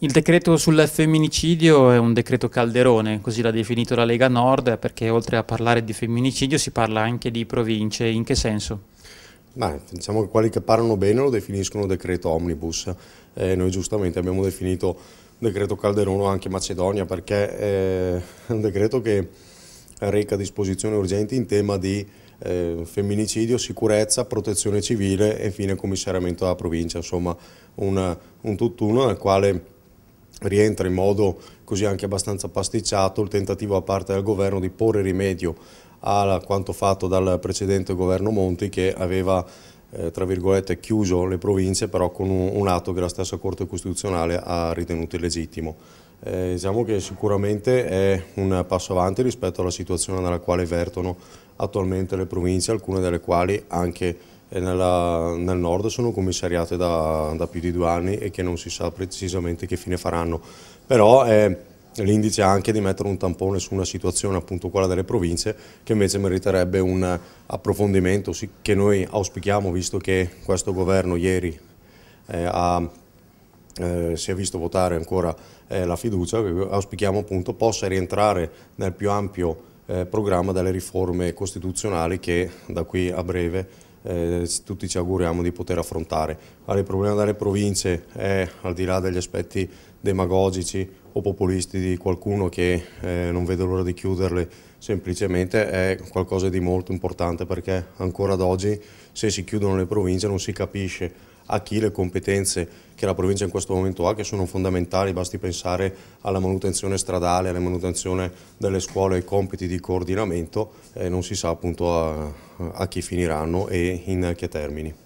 Il decreto sul femminicidio è un decreto calderone, così l'ha definito la Lega Nord, perché oltre a parlare di femminicidio si parla anche di province. In che senso? Beh, diciamo che quelli che parlano bene lo definiscono decreto omnibus. Eh, noi giustamente abbiamo definito decreto calderone anche Macedonia perché è un decreto che reca disposizioni urgenti in tema di eh, femminicidio, sicurezza, protezione civile e fine commissariamento della provincia. Insomma, un, un tutt'uno nel quale rientra in modo così anche abbastanza pasticciato il tentativo da parte del governo di porre rimedio a quanto fatto dal precedente governo Monti che aveva eh, tra virgolette chiuso le province però con un, un, atto che la stessa Corte Costituzionale ha ritenuto illegittimo. Eh, diciamo che sicuramente è un passo avanti rispetto alla situazione nella quale vertono attualmente le province, alcune delle quali anche nella, nel nord sono commissariate da, da, più di due anni e che non si sa precisamente che fine faranno. Però eh, è l'indice anche di mettere un tampone su una situazione appunto quella delle province che invece meriterebbe un approfondimento che noi auspichiamo visto che questo governo ieri eh, ha eh, si è visto votare ancora eh, la fiducia, auspichiamo appunto possa rientrare nel più ampio eh, programma delle riforme costituzionali che da qui a breve eh, tutti ci auguriamo di poter affrontare. Allora, il problema delle province è, al di là degli aspetti demagogici o populisti di qualcuno che eh, non vede l'ora di chiuderle, semplicemente è qualcosa di molto importante perché ancora ad oggi se si chiudono le province non si capisce a chi le competenze che la provincia in questo momento ha, che sono fondamentali, basti pensare alla manutenzione stradale, alla manutenzione delle scuole, ai compiti di coordinamento, eh, non si sa appunto a, a chi finiranno e in che termini.